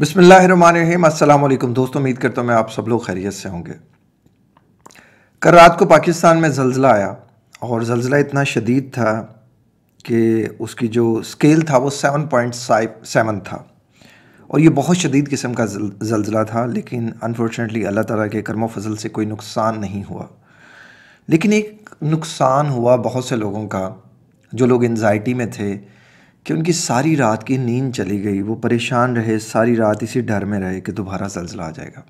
बसमीम अल्लाम दोस्तों उम्मीद करता हूँ मैं आप सब लोग खैरियत से होंगे कल रात को पाकिस्तान में जलजिला आया और जलजिला इतना शदीद था कि उसकी जो स्केल था वो सेवन पॉइंट सेवन था और ये बहुत शदीद किस्म का जलजिला था लेकिन अनफॉर्चुनेटली अल्लाह ताला के कर्म फजल से कोई नुकसान नहीं हुआ लेकिन एक नुकसान हुआ बहुत से लोगों का जो लोग एनजाइटी में थे कि उनकी सारी रात की नींद चली गई वो परेशान रहे सारी रात इसी डर में रहे कि दोबारा जलजला आ जाएगा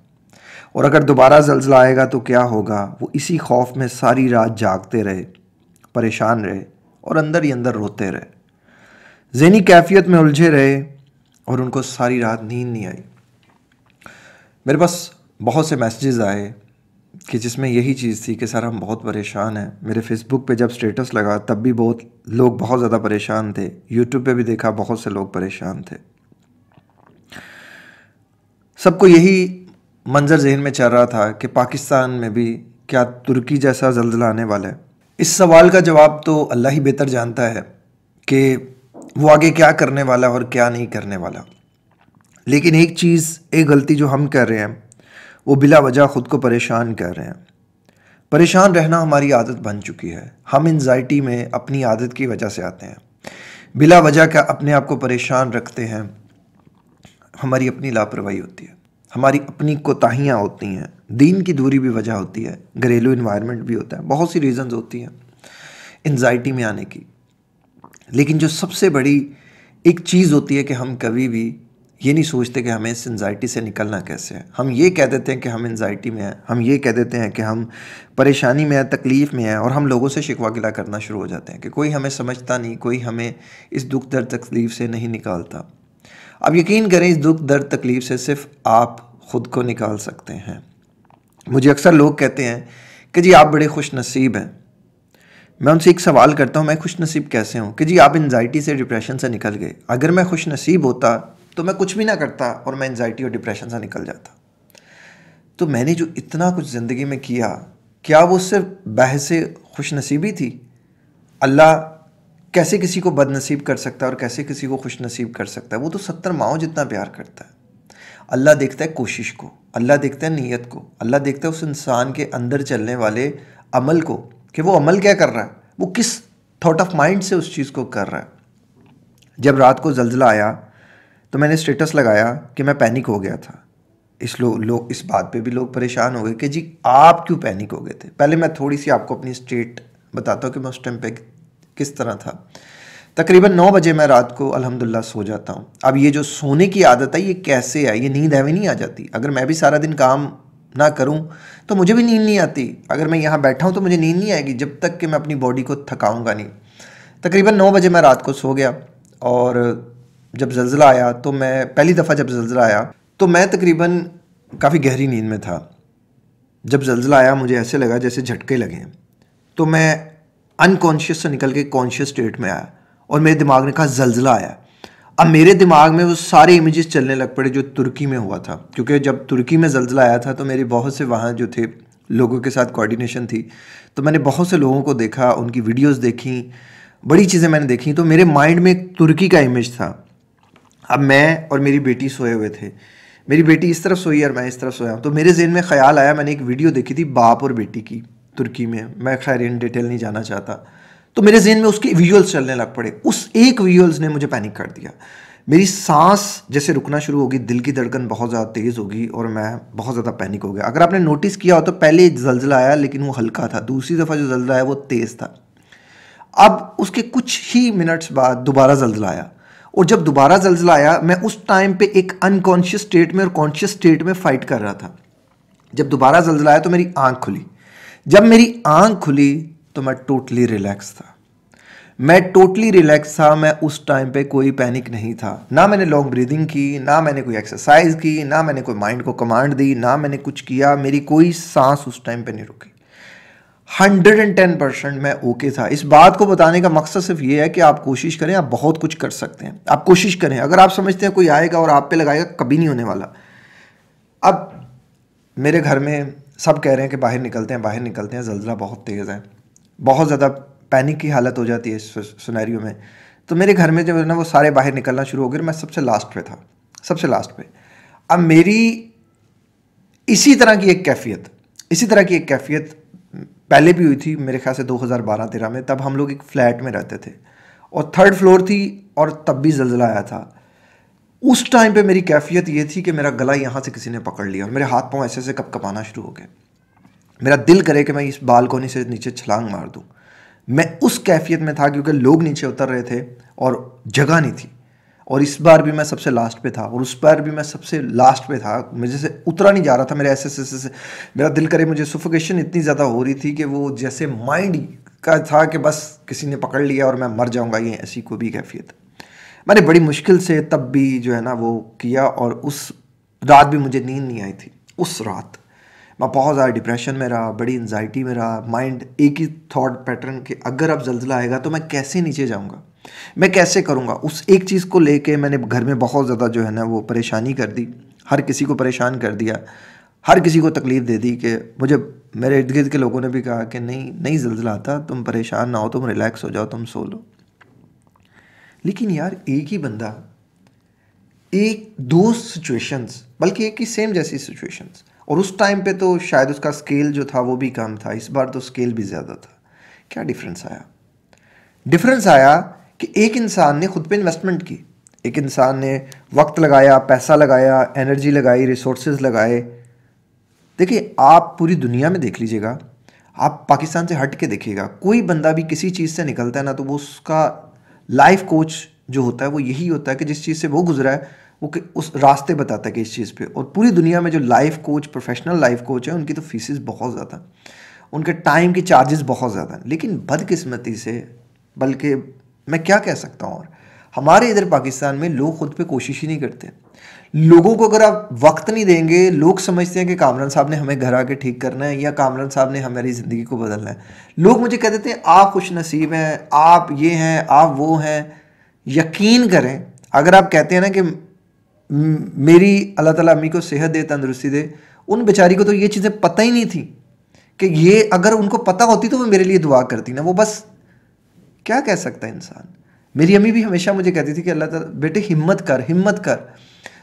और अगर दोबारा जल्जला आएगा तो क्या होगा वो इसी खौफ में सारी रात जागते रहे परेशान रहे और अंदर ही अंदर रोते रहे जहनी कैफियत में उलझे रहे और उनको सारी रात नींद नहीं आई मेरे पास बहुत से मैसेजेस आए कि जिसमें यही चीज़ थी कि सर हम बहुत परेशान हैं मेरे फेसबुक पे जब स्टेटस लगा तब भी बहुत लोग बहुत ज़्यादा परेशान थे यूट्यूब पे भी देखा बहुत से लोग परेशान थे सबको यही मंजर जहन में चल रहा था कि पाकिस्तान में भी क्या तुर्की जैसा जल्जला आने वाला है इस सवाल का जवाब तो अल्लाह ही बेहतर जानता है कि वो आगे क्या करने वाला और क्या नहीं करने वाला लेकिन एक चीज़ एक गलती जो हम कर रहे हैं वो बिला वजह ख़ुद को परेशान कर रहे हैं परेशान रहना हमारी आदत बन चुकी है हम इन्जाइटी में अपनी आदत की वजह से आते हैं बिला वजह का अपने आप को परेशान रखते हैं हमारी अपनी लापरवाही होती है हमारी अपनी कोताहियाँ होती हैं दीन की दूरी भी वजह होती है घरेलू इन्वायरमेंट भी होता है बहुत सी रीज़न्स होती हैं इन्जाइटी में आने की लेकिन जो सबसे बड़ी एक चीज़ होती है कि हम कभी भी ये नहीं सोचते कि हमें इस एनजाइटी से निकलना कैसे है हम ये कह देते हैं कि हम एनजाइटी में हैं हम ये कह देते हैं कि हम परेशानी में हैं तकलीफ़ में हैं और हम लोगों से शिकवा गिला करना शुरू हो जाते हैं कि कोई हमें समझता नहीं कोई हमें इस दुख दर्द तकलीफ़ से नहीं निकालता अब यकीन करें इस दुख दर्द तकलीफ़ से सिर्फ आप ख़ुद को निकाल सकते हैं मुझे अक्सर लोग कहते हैं कि जी आप बड़े खुश नसीब हैं मैं उनसे एक सवाल करता हूँ मैं खुश नसीब कैसे हूँ कि जी आप एनजाइटी से डिप्रेशन से निकल गए अगर मैं खुश नसीब होता तो मैं कुछ भी ना करता और मैं एनजाइटी और डिप्रेशन से निकल जाता तो मैंने जो इतना कुछ ज़िंदगी में किया क्या वो सिर्फ बहस खुश नसीबी थी अल्लाह कैसे किसी को बदनसीब कर सकता है और कैसे किसी को खुश नसीब कर सकता है वो तो सत्तर माओ जितना प्यार करता है अल्लाह देखता है कोशिश को अल्लाह देखता है नीयत को अल्लाह देखता है उस इंसान के अंदर चलने वाले अमल को कि वो अमल क्या कर रहा है वो किस थाट ऑफ माइंड से उस चीज़ को कर रहा है जब रात को जल्जला आया तो मैंने स्टेटस लगाया कि मैं पैनिक हो गया था इस लोग लो, इस बात पे भी लोग परेशान हो गए कि जी आप क्यों पैनिक हो गए थे पहले मैं थोड़ी सी आपको अपनी स्टेट बताता हूँ कि मैं उस टाइम पे किस तरह था तकरीबन नौ बजे मैं रात को अल्हम्दुलिल्लाह सो जाता हूँ अब ये जो सोने की आदत है ये कैसे है ये नींद हमें नहीं आ जाती अगर मैं भी सारा दिन काम ना करूं तो मुझे भी नींद नहीं आती अगर मैं यहाँ बैठा हूँ तो मुझे नींद नहीं आएगी जब तक कि मैं अपनी बॉडी को थकाऊंगा नहीं तकरीबन नौ बजे मैं रात को सो गया और जब जल्ज़ला आया तो मैं पहली दफ़ा जब जल्ज़ला आया तो मैं तकरीबन काफ़ी गहरी नींद में था जब जल्ज़ला आया मुझे ऐसे लगा जैसे झटके लगे हैं तो मैं अनकॉन्शियस से निकल के कॉन्शियस स्टेट में आया और मेरे दिमाग ने कहा जल्ज़ला आया अब मेरे दिमाग में वो सारे इमेजेस चलने लग पड़े जो तुर्की में हुआ था क्योंकि जब तुर्की में जल्ज़ला आया था तो मेरे बहुत से वहाँ जो थे लोगों के साथ कोऑर्डिनेशन थी तो मैंने बहुत से लोगों को देखा उनकी वीडियोस देखी बड़ी चीज़ें मैंने देखी तो मेरे माइंड में तुर्की का इमेज था अब मैं और मेरी बेटी सोए हुए थे मेरी बेटी इस तरफ सोई और मैं इस तरफ सोया तो मेरे जहन में ख्याल आया मैंने एक वीडियो देखी थी बाप और बेटी की तुर्की में मैं खैर इन डिटेल नहीं जाना चाहता तो मेरे जहन में उसके विजुअल्स चलने लग पड़े उस एक विजुअल्स ने मुझे पैनिक कर दिया मेरी सांस जैसे रुकना शुरू होगी दिल की धड़कन बहुत ज़्यादा तेज़ होगी और मैं बहुत ज़्यादा पैनिक हो गया अगर आपने नोटिस किया हो तो पहले एक जलजला आया लेकिन वो हल्का था दूसरी दफ़ा जो जलजला आया वो तेज़ था अब उसके कुछ ही मिनट्स बाद दोबारा जलजला आया और जब दोबारा जलजला आया मैं उस टाइम पे एक अनकॉन्शियस स्टेट में और कॉन्शियस स्टेट में फाइट कर रहा था जब दोबारा जलजला आया तो मेरी आंख खुली जब मेरी आंख खुली तो मैं टोटली रिलैक्स था मैं टोटली रिलैक्स था मैं उस टाइम पे कोई पैनिक नहीं था ना मैंने लॉन्ग ब्रीदिंग की ना मैंने कोई एक्सरसाइज की ना मैंने कोई माइंड को कमांड दी ना मैंने कुछ किया मेरी कोई सांस उस टाइम पे नहीं रुकी 110 परसेंट मैं ओके था इस बात को बताने का मकसद सिर्फ ये है कि आप कोशिश करें आप बहुत कुछ कर सकते हैं आप कोशिश करें अगर आप समझते हैं कोई आएगा और आप पे लगाएगा कभी नहीं होने वाला अब मेरे घर में सब कह रहे हैं कि बाहर निकलते हैं बाहर निकलते हैं जल्जला बहुत तेज़ है बहुत ज़्यादा पैनिक की हालत हो जाती है इस सुनैरियो में तो मेरे घर में जब है ना वो सारे बाहर निकलना शुरू हो गए मैं सबसे लास्ट पे था सबसे लास्ट पे अब मेरी इसी तरह की एक कैफियत इसी तरह की एक कैफियत पहले भी हुई थी मेरे ख्याल से 2012-13 में तब हम लोग एक फ्लैट में रहते थे और थर्ड फ्लोर थी और तब भी जलजला आया था उस टाइम पे मेरी कैफियत ये थी कि मेरा गला यहाँ से किसी ने पकड़ लिया और मेरे हाथ पाँव ऐसे ऐसे कप कपाना शुरू हो गए मेरा दिल करे कि मैं इस बालकोनी से नीचे छलांग मार दूँ मैं उस कैफियत में था क्योंकि लोग नीचे उतर रहे थे और जगह नहीं थी और इस बार भी मैं सबसे लास्ट पे था और उस बार भी मैं सबसे लास्ट पे था मुझे से उतरा नहीं जा रहा था मेरे ऐसे ऐसे से मेरा दिल करे मुझे सुफोकेशन इतनी ज़्यादा हो रही थी कि वो जैसे माइंड का था कि बस किसी ने पकड़ लिया और मैं मर जाऊँगा ये ऐसी कोई भी कैफियत मैंने बड़ी मुश्किल से तब भी जो है ना वो किया और उस रात भी मुझे नींद नहीं आई थी उस रात मैं बहुत ज़्यादा डिप्रेशन में रहा बड़ी एनजाइटी में रहा माइंड एक ही थॉट पैटर्न के अगर अब जल्जला आएगा तो मैं कैसे नीचे जाऊँगा मैं कैसे करूँगा उस एक चीज़ को लेके मैंने घर में बहुत ज़्यादा जो है ना वो परेशानी कर दी हर किसी को परेशान कर दिया हर किसी को तकलीफ़ दे दी कि मुझे मेरे इर्द गिर्द के लोगों ने भी कहा कि नहीं नहीं जल्जला आता तुम परेशान ना हो तुम रिलैक्स हो जाओ तुम सो लो लेकिन यार एक ही बंदा एक दो सिचुएशंस बल्कि एक ही सेम जैसी सिचुएशंस और उस टाइम पे तो शायद उसका स्केल जो था वो भी कम था इस बार तो स्केल भी ज़्यादा था क्या डिफरेंस आया डिफरेंस आया कि एक इंसान ने खुद पे इन्वेस्टमेंट की एक इंसान ने वक्त लगाया पैसा लगाया एनर्जी लगाई रिसोर्स लगाए देखिए आप पूरी दुनिया में देख लीजिएगा आप पाकिस्तान से हट के देखिएगा कोई बंदा भी किसी चीज़ से निकलता है ना तो वो उसका लाइफ कोच जो होता है वो यही होता है कि जिस चीज़ से वो गुजरा है वो उस रास्ते बताता है कि इस चीज़ पे और पूरी दुनिया में जो life coach professional life coach है उनकी तो फीसिस बहुत ज़्यादा उनके टाइम के चार्जेस बहुत ज़्यादा हैं लेकिन बदकिस्मती से बल्कि मैं क्या कह सकता हूँ और हमारे इधर पाकिस्तान में लोग खुद पे कोशिश ही नहीं करते लोगों को अगर आप वक्त नहीं देंगे लोग समझते हैं कि कामरान साहब ने हमें घर आके ठीक करना है या कामरान साहब ने हमारी ज़िंदगी को बदलना है लोग मुझे कह देते हैं आप खुश नसीब हैं आप ये हैं आप वो हैं यकीन करें अगर आप कहते हैं ना कि मेरी अल्लाह ताला अम्मी को सेहत दे तंदरुस्ती दे उन बेचारी को तो ये चीज़ें पता ही नहीं थी कि ये अगर उनको पता होती तो वो मेरे लिए दुआ करती ना वो बस क्या कह सकता है इंसान मेरी अम्मी भी हमेशा मुझे कहती थी कि अल्लाह ताला बेटे हिम्मत कर हिम्मत कर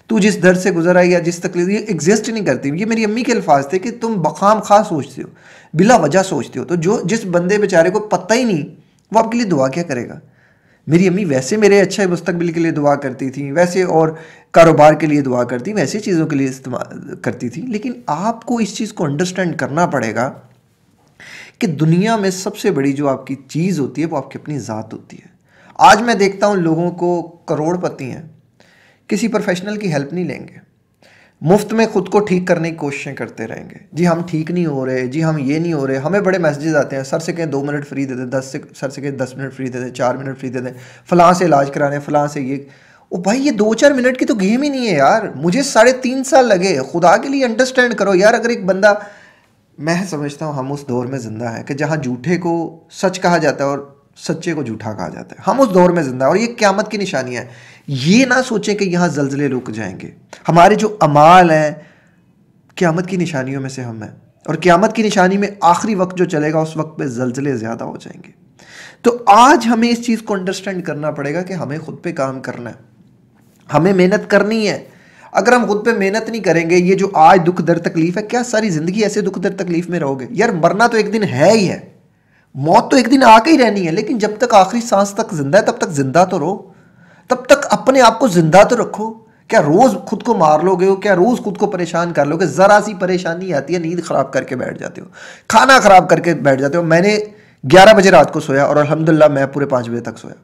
तू जिस दर से गुजर आई या जिस तकलीफ ये एग्जिस्ट नहीं करती ये मेरी अम्मी के अल्फाज थे कि तुम बखाम खास सोचते हो बिला वजह सोचते हो तो जो जिस बंदे बेचारे को पता ही नहीं वो आपके लिए दुआ क्या करेगा मेरी अम्मी वैसे मेरे अच्छे मुस्तबिल के लिए दुआ करती थी वैसे और कारोबार के लिए दुआ करती वैसे चीज़ों के लिए इस्तेमाल करती थी लेकिन आपको इस चीज़ को अंडरस्टैंड करना पड़ेगा कि दुनिया में सबसे बड़ी जो आपकी चीज़ होती है वो आपकी अपनी ज़ात होती है आज मैं देखता हूँ लोगों को करोड़पति हैं किसी प्रोफेशनल की हेल्प नहीं लेंगे मुफ्त में खुद को ठीक करने की कोशिशें करते रहेंगे जी हम ठीक नहीं हो रहे जी हम ये नहीं हो रहे हमें बड़े मैसेजेस आते हैं सर से कहें दो मिनट फ्री दे दें दस से सर से कहें दस मिनट फ्री दे दें चार मिनट फ्री दे दें फ़लाँ से इलाज कराने फ़लाँ से ये ओ भाई ये दो चार मिनट की तो गेम ही नहीं है यार मुझे साढ़े तीन साल लगे खुदा के लिए अंडरस्टैंड करो यार अगर एक बंदा मैं समझता हूँ हम उस दौर में ज़िंदा हैं कि जहाँ झूठे को सच कहा जाता है और सच्चे को झूठा कहा जाता है हम उस दौर में ज़िंदा है और ये क्यामत की निशानी है ये ना सोचें कि यहाँ जल्जले रुक जाएंगे हमारे जो अमाल हैं क्यामत की निशानियों में से हम हैं और क्यामत की निशानी में आखिरी वक्त जो चलेगा उस वक्त पे जलजले ज़्यादा हो जाएंगे तो आज हमें इस चीज़ को अंडरस्टैंड करना पड़ेगा कि हमें खुद पे काम करना है हमें मेहनत करनी है अगर हम खुद पे मेहनत नहीं करेंगे ये जो आज दुख दर तकलीफ है क्या सारी ज़िंदगी ऐसे दुख दर तकलीफ में रहोगे यार मरना तो एक दिन है ही है मौत तो एक दिन आके ही रहनी है लेकिन जब तक आखिरी सांस तक जिंदा है तब तक जिंदा तो रहो तब तक अपने आप को जिंदा तो रखो क्या रोज़ खुद को मार लोगे हो क्या रोज़ खुद को परेशान कर लोगे ज़रा सी परेशानी आती है नींद ख़राब करके बैठ जाते हो खाना ख़राब करके बैठ जाते हो मैंने ग्यारह बजे रात को सोया और अलहमदिल्ला मैं पूरे पाँच बजे तक सोया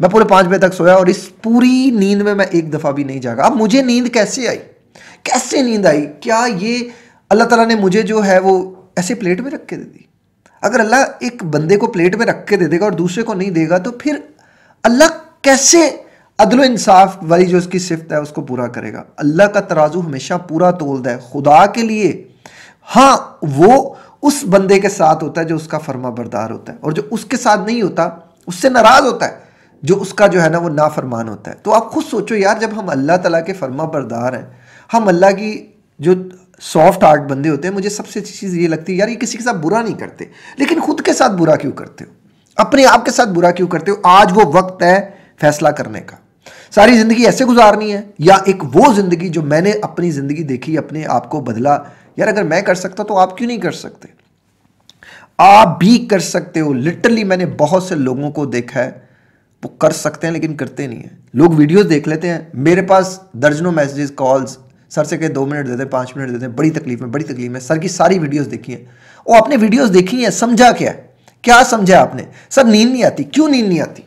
मैं पूरे पाँच बजे तक सोया और इस पूरी नींद में मैं एक दफ़ा भी नहीं जागा अब मुझे नींद कैसे आई कैसे नींद आई क्या ये अल्लाह ताला ने मुझे जो है वो ऐसे प्लेट में रख के दे दी अगर अल्लाह एक बंदे को प्लेट में रख के दे देगा और दूसरे को नहीं देगा तो फिर अल्लाह कैसे अदल इंसाफ वाली जो उसकी सिफत है उसको पूरा करेगा अल्लाह का तराजू हमेशा पूरा तोलता है खुदा के लिए हाँ वो उस बंदे के साथ होता है जो उसका फर्मा बरदार होता है और जो उसके साथ नहीं होता उससे नाराज़ होता है जो उसका जो है ना वो नाफरमान होता है तो आप खुद सोचो यार जब हम अल्लाह तला के फर्मा बरदार हैं हम अल्लाह की जो सॉफ्ट आर्ट बंदे होते हैं मुझे सबसे अच्छी चीज़ ये लगती है यार ये किसी के साथ बुरा नहीं करते लेकिन खुद के साथ बुरा क्यों करते हो अपने आप के साथ बुरा क्यों करते हो आज वो वक्त है फैसला करने का सारी ज़िंदगी ऐसे गुजारनी है या एक वो ज़िंदगी जो मैंने अपनी ज़िंदगी देखी अपने आप को बदला यार अगर मैं कर सकता तो आप क्यों नहीं कर सकते आप भी कर सकते हो लिटरली मैंने बहुत से लोगों को देखा है वो कर सकते हैं लेकिन करते नहीं हैं लोग वीडियो देख लेते हैं मेरे पास दर्जनों मैसेजेस कॉल्स सर से कहे दो मिनट देते हैं पाँच मिनट देते हैं बड़ी तकलीफ में बड़ी तकलीफ में सर की सारी वीडियोज़ देखी हैं वो आपने वीडियोज़ देखी हैं समझा क्या क्या समझा आपने सर नींद नहीं आती क्यों नींद नहीं आती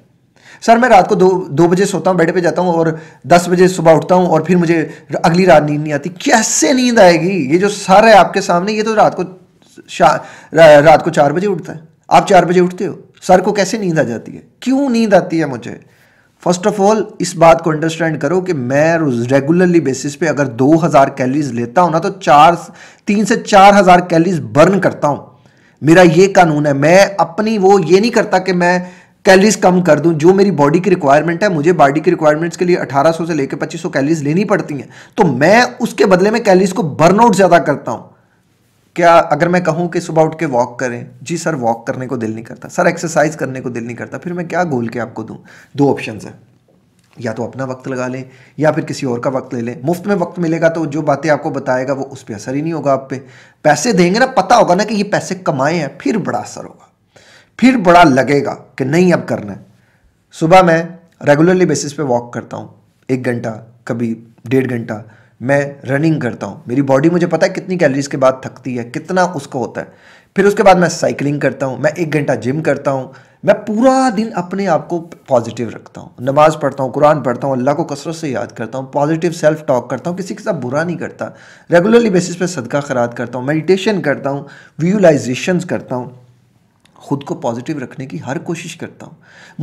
सर मैं रात को दो दो बजे सोता हूँ बेड पे जाता हूँ और दस बजे सुबह उठता हूँ और फिर मुझे अगली रात नींद नहीं आती कैसे नींद आएगी ये जो सर है आपके सामने ये तो रात को रात को चार बजे उठता है आप चार बजे उठते हो सर को कैसे नींद आ जाती है क्यों नींद आती है मुझे फर्स्ट ऑफ ऑल इस बात को अंडरस्टैंड करो कि मैं रेगुलरली बेसिस पे अगर 2000 कैलरीज लेता हूँ ना तो चार तीन से चार हज़ार कैलरीज बर्न करता हूँ मेरा ये कानून है मैं अपनी वो ये नहीं करता कि मैं कैलरीज कम कर दूं जो मेरी बॉडी की रिक्वायरमेंट है मुझे बॉडी की रिक्वायरमेंट्स के लिए 1800 से लेकर 2500 कैलरीज लेनी पड़ती हैं तो मैं उसके बदले में कैलरीज को बर्नआउट ज़्यादा करता हूँ क्या अगर मैं कहूँ कि सुबह उठ के वॉक करें जी सर वॉक करने को दिल नहीं करता सर एक्सरसाइज करने को दिल नहीं करता फिर मैं क्या गोल के आपको दूँ दो ऑप्शन हैं या तो अपना वक्त लगा लें या फिर किसी और का वक्त ले लें मुफ्त में वक्त मिलेगा तो जो बातें आपको बताएगा वो उस पर असर ही नहीं होगा आप पे पैसे देंगे ना पता होगा ना कि ये पैसे कमाए हैं फिर बड़ा असर होगा फिर बड़ा लगेगा कि नहीं अब करना है सुबह मैं रेगुलरली बेसिस पे वॉक करता हूँ एक घंटा कभी डेढ़ घंटा मैं रनिंग करता हूँ मेरी बॉडी मुझे पता है कितनी कैलोरीज के बाद थकती है कितना उसको होता है फिर उसके बाद मैं साइकिलिंग करता हूँ मैं एक घंटा जिम करता हूँ मैं पूरा दिन अपने आप को पॉजिटिव रखता हूँ नमाज़ पढ़ता हूँ कुरान पढ़ता हूँ अल्लाह को कसरत से याद करता हूँ पॉजिटिव सेल्फ टॉक करता हूँ किसी के साथ बुरा नहीं करता रेगुलरली बेसिस पे सदका खराद करता हूँ मेडिटेशन करता हूँ व्यूलाइजेशन करता हूँ खुद को पॉजिटिव रखने की हर कोशिश करता हूँ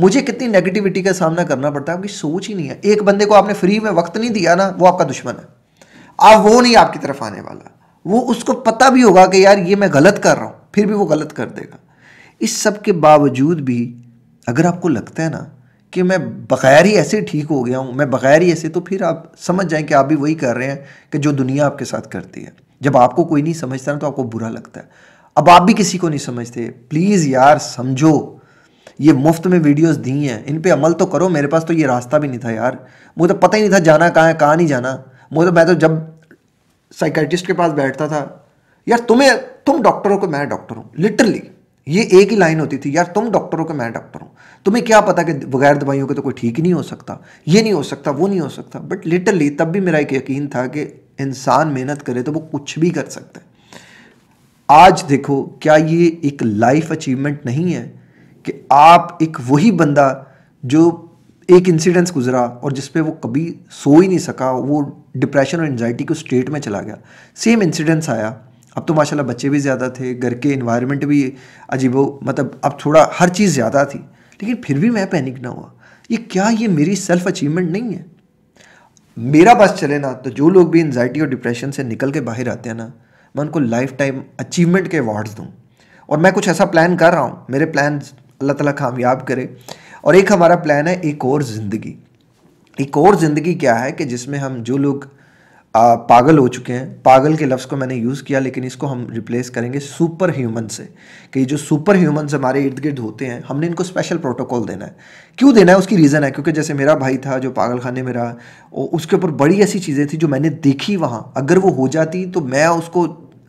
मुझे कितनी नेगेटिविटी का सामना करना पड़ता है आपकी सोच ही नहीं है एक बंदे को आपने फ्री में वक्त नहीं दिया ना वो आपका दुश्मन है अब वो नहीं आपकी तरफ आने वाला वो उसको पता भी होगा कि यार ये मैं गलत कर रहा हूँ फिर भी वो गलत कर देगा इस सब के बावजूद भी अगर आपको लगता है ना कि मैं बग़ैर ही ऐसे ठीक हो गया हूँ मैं बग़ैर ही ऐसे तो फिर आप समझ जाएं कि आप भी वही कर रहे हैं कि जो दुनिया आपके साथ करती है जब आपको कोई नहीं समझता ना तो आपको बुरा लगता है अब आप भी किसी को नहीं समझते प्लीज़ यार समझो ये मुफ्त में वीडियोस दी हैं इन पे अमल तो करो मेरे पास तो ये रास्ता भी नहीं था यार मुझे तो पता ही नहीं था जाना कहाँ है कहाँ नहीं जाना मुझे मैं तो जब साइकाइटिस्ट के पास बैठता था यार तुम्हें तुम डॉक्टर हो को मैं डॉक्टर हूँ लिटरली ये एक ही लाइन होती थी यार तुम डॉक्टर हो मैं डॉक्टर हूँ तुम्हें क्या पता कि बगैर दवाइयों के तो कोई ठीक ही नहीं हो सकता ये नहीं हो सकता वो नहीं हो सकता बट लिटरली तब भी मेरा एक यकीन था कि इंसान मेहनत करे तो वो कुछ भी कर सकता है आज देखो क्या ये एक लाइफ अचीवमेंट नहीं है कि आप एक वही बंदा जो एक इंसिडेंस गुजरा और जिस पे वो कभी सो ही नहीं सका वो डिप्रेशन और एनजाइटी के स्टेट में चला गया सेम इंसिडेंस आया अब तो माशाल्लाह बच्चे भी ज़्यादा थे घर के इन्वायरमेंट भी अजीब मतलब अब थोड़ा हर चीज़ ज़्यादा थी लेकिन फिर भी मैं पैनिक ना हुआ ये क्या ये मेरी सेल्फ अचीवमेंट नहीं है मेरा बस चले ना तो जो लोग भी एनजाइटी और डिप्रेशन से निकल के बाहर आते हैं ना मैं उनको लाइफ टाइम अचीवमेंट के अवार्ड्स दूँ और मैं कुछ ऐसा प्लान कर रहा हूँ मेरे प्लान अल्लाह ताला कामयाब करे और एक हमारा प्लान है एक और ज़िंदगी एक और ज़िंदगी क्या है कि जिसमें हम जो लोग आ, पागल हो चुके हैं पागल के लफ्ज़ को मैंने यूज़ किया लेकिन इसको हम रिप्लेस करेंगे सुपर ह्यूमन से कि जो सुपर ह्यूमन हमारे इर्द गिर्द होते हैं हमने इनको स्पेशल प्रोटोकॉल देना है क्यों देना है उसकी रीज़न है क्योंकि जैसे मेरा भाई था जो पागल खाने में रहा उसके ऊपर बड़ी ऐसी चीज़ें थी जो मैंने देखी वहाँ अगर वो हो जाती तो मैं उसको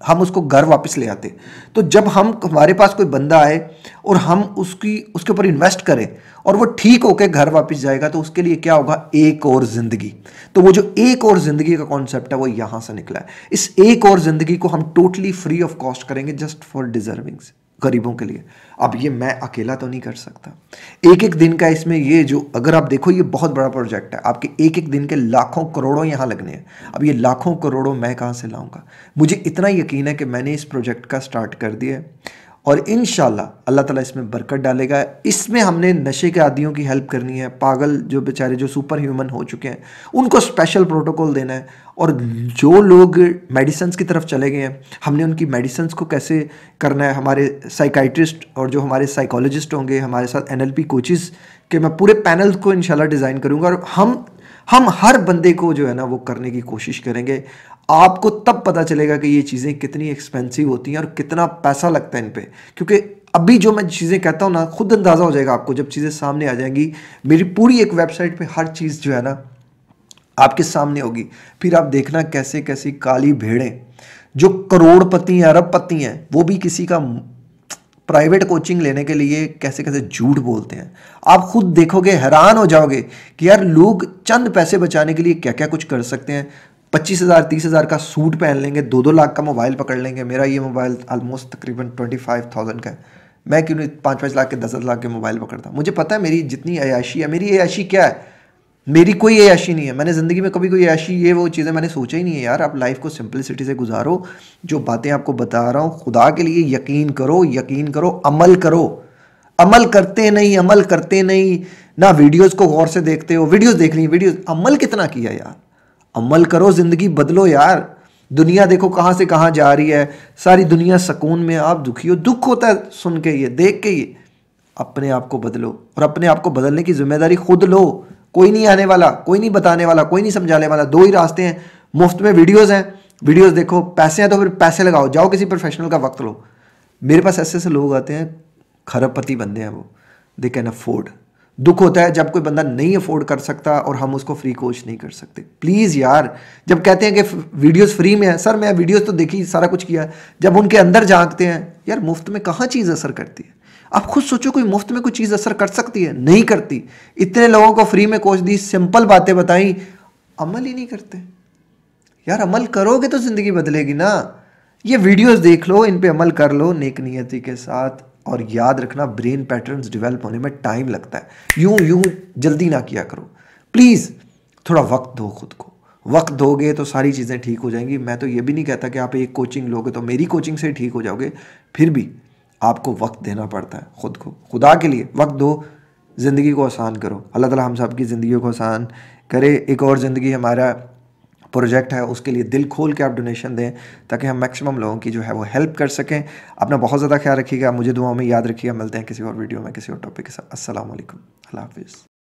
हम उसको घर वापस ले आते तो जब हम हमारे पास कोई बंदा आए और हम उसकी उसके ऊपर इन्वेस्ट करें और वो ठीक होकर घर वापस जाएगा तो उसके लिए क्या होगा एक और ज़िंदगी तो वो जो एक और ज़िंदगी का कॉन्सेप्ट है वो यहाँ से निकला है इस एक और ज़िंदगी को हम टोटली फ्री ऑफ कॉस्ट करेंगे जस्ट फॉर डिजर्विंग्स गरीबों के लिए अब ये मैं अकेला तो नहीं कर सकता एक एक दिन का इसमें ये जो अगर आप देखो ये बहुत बड़ा प्रोजेक्ट है आपके एक एक दिन के लाखों करोड़ों यहाँ लगने हैं अब ये लाखों करोड़ों मैं कहाँ से लाऊंगा मुझे इतना यकीन है कि मैंने इस प्रोजेक्ट का स्टार्ट कर दिया है और इन अल्लाह ताला इसमें बरकत डालेगा इसमें हमने नशे के आदियों की हेल्प करनी है पागल जो बेचारे जो सुपर ह्यूमन हो चुके हैं उनको स्पेशल प्रोटोकॉल देना है और जो लोग मेडिसन्स की तरफ चले गए हैं हमने उनकी मेडिसन्स को कैसे करना है हमारे साइकाइट्रिस्ट और जो हमारे साइकोलॉजिस्ट होंगे हमारे साथ एन एल कोचिज़ के मैं पूरे पैनल को इंशाल्लाह डिज़ाइन करूँगा और हम हम हर बंदे को जो है ना वो करने की कोशिश करेंगे आपको तब पता चलेगा कि ये चीज़ें कितनी एक्सपेंसिव होती हैं और कितना पैसा लगता है इन पर क्योंकि अभी जो मैं चीज़ें कहता हूँ ना खुद अंदाज़ा हो जाएगा आपको जब चीज़ें सामने आ जाएंगी मेरी पूरी एक वेबसाइट पर हर चीज़ जो है ना आपके सामने होगी फिर आप देखना कैसे कैसी काली भेड़ें जो करोड़पति हैं अरबपति हैं वो भी किसी का प्राइवेट कोचिंग लेने के लिए कैसे कैसे झूठ बोलते हैं आप खुद देखोगे हैरान हो जाओगे कि यार लोग चंद पैसे बचाने के लिए क्या क्या कुछ कर सकते हैं पच्चीस हज़ार तीस हज़ार का सूट पहन लेंगे दो दो लाख का मोबाइल पकड़ लेंगे मेरा ये मोबाइल ऑलमोस्ट तकरीबन ट्वेंटी फाइव थाउजेंड का है मैं क्यों नहीं पाँच पाँच लाख के दस दस लाख के मोबाइल पकड़ता मुझे पता है मेरी जितनी अयाशी है मेरी अयाशी क्या है मेरी कोई अयाशी नहीं है मैंने ज़िंदगी में कभी कोई अयाशी ये वो चीज़ें मैंने सोचा ही नहीं है यार आप लाइफ को सिंपलिसिटी से गुजारो जो बातें आपको बता रहा हूँ खुदा के लिए यकीन करो यकीन करो अमल करो अमल करते नहीं अमल करते नहीं ना वीडियोज़ को गौर से देखते हो वीडियोज़ देख रही वीडियोज़ अमल कितना किया यार अमल करो ज़िंदगी बदलो यार दुनिया देखो कहाँ से कहाँ जा रही है सारी दुनिया सुकून में आप दुखी हो दुख होता है सुन के ये देख के ये अपने आप को बदलो और अपने आप को बदलने की जिम्मेदारी खुद लो कोई नहीं आने वाला कोई नहीं बताने वाला कोई नहीं समझाने वाला दो ही रास्ते हैं मुफ्त में वीडियोज़ हैं वीडियोज़ देखो पैसे हैं तो फिर पैसे लगाओ जाओ किसी प्रोफेशनल का वक्त लो मेरे पास ऐसे ऐसे लोग आते हैं खरबपति बंदे हैं वो दे कैन अफोर्ड दुख होता है जब कोई बंदा नहीं अफोर्ड कर सकता और हम उसको फ्री कोच नहीं कर सकते प्लीज़ यार जब कहते हैं कि वीडियोस फ्री में है सर मैं वीडियोस तो देखी सारा कुछ किया है जब उनके अंदर झांकते हैं यार मुफ्त में कहाँ चीज़ असर करती है आप खुद सोचो कोई मुफ्त में कोई चीज़ असर कर सकती है नहीं करती इतने लोगों को फ्री में कोच दी सिंपल बातें बताई अमल ही नहीं करते यार अमल करोगे तो ज़िंदगी बदलेगी ना ये वीडियोज़ देख लो इन पर अमल कर लो नेक के साथ और याद रखना ब्रेन पैटर्न्स डेवलप होने में टाइम लगता है यूं यूं जल्दी ना किया करो प्लीज़ थोड़ा वक्त दो खुद को वक्त दोगे तो सारी चीज़ें ठीक हो जाएंगी मैं तो ये भी नहीं कहता कि आप एक कोचिंग लोगे तो मेरी कोचिंग से ठीक हो जाओगे फिर भी आपको वक्त देना पड़ता है खुद को खुदा के लिए वक्त दो ज़िंदगी को आसान करो अल्लाह ताला हम सब की ज़िंदगी को आसान करे एक और ज़िंदगी हमारा प्रोजेक्ट है उसके लिए दिल खोल के आप डोनेशन दें ताकि हम मैक्सिमम लोगों की जो है वो हेल्प कर सकें अपना बहुत ज़्यादा ख्याल रखिएगा मुझे दुआओं में याद रखिएगा मिलते हैं किसी और वीडियो में किसी और टॉपिक के साथ असल हाफिज़